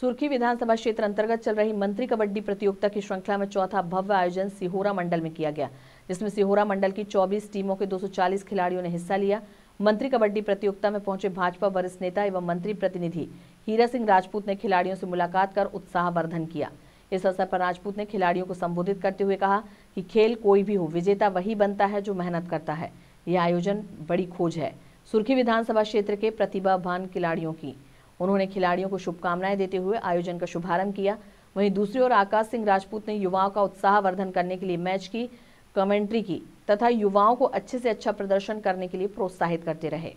सुर्खी विधानसभा क्षेत्र अंतर्गत चल रही मंत्री कबड्डी प्रतियोगिता की श्रृंखला में चौथा भव्य आयोजन सिहोरा मंडल में किया गया जिसमें सिहोरा मंडल की 24 टीमों के 240 खिलाड़ियों ने हिस्सा लिया मंत्री कबड्डी प्रतियोगिता में पहुंचे भाजपा वरिष्ठ नेता एवं मंत्री प्रतिनिधि हीरा सिंह राजपूत ने खिलाड़ियों से मुलाकात कर उत्साहवर्धन किया इस अवसर पर राजपूत ने खिलाड़ियों को संबोधित करते हुए कहा कि खेल कोई भी हो विजेता वही बनता है जो मेहनत करता है यह आयोजन बड़ी खोज है सुर्खी विधानसभा क्षेत्र के प्रतिभावान खिलाड़ियों की उन्होंने खिलाड़ियों को शुभकामनाएं देते हुए आयोजन का शुभारंभ किया वहीं दूसरी ओर आकाश सिंह राजपूत ने युवाओं का उत्साहवर्धन करने के लिए मैच की कमेंट्री की तथा युवाओं को अच्छे से अच्छा प्रदर्शन करने के लिए प्रोत्साहित करते रहे